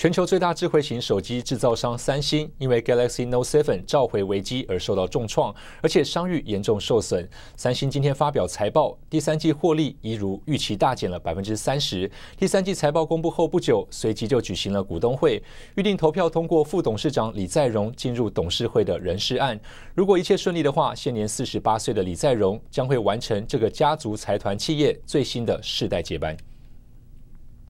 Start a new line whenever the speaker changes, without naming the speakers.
全球最大智慧型手机制造商三星，因为 Galaxy Note 7召回危机而受到重创，而且商誉严重受损。三星今天发表财报，第三季获利一如预期大减了百分之三十。第三季财报公布后不久，随即就举行了股东会，预定投票通过副董事长李在镕进入董事会的人事案。如果一切顺利的话，现年四十八岁的李在镕将会完成这个家族财团企业最新的世代接班。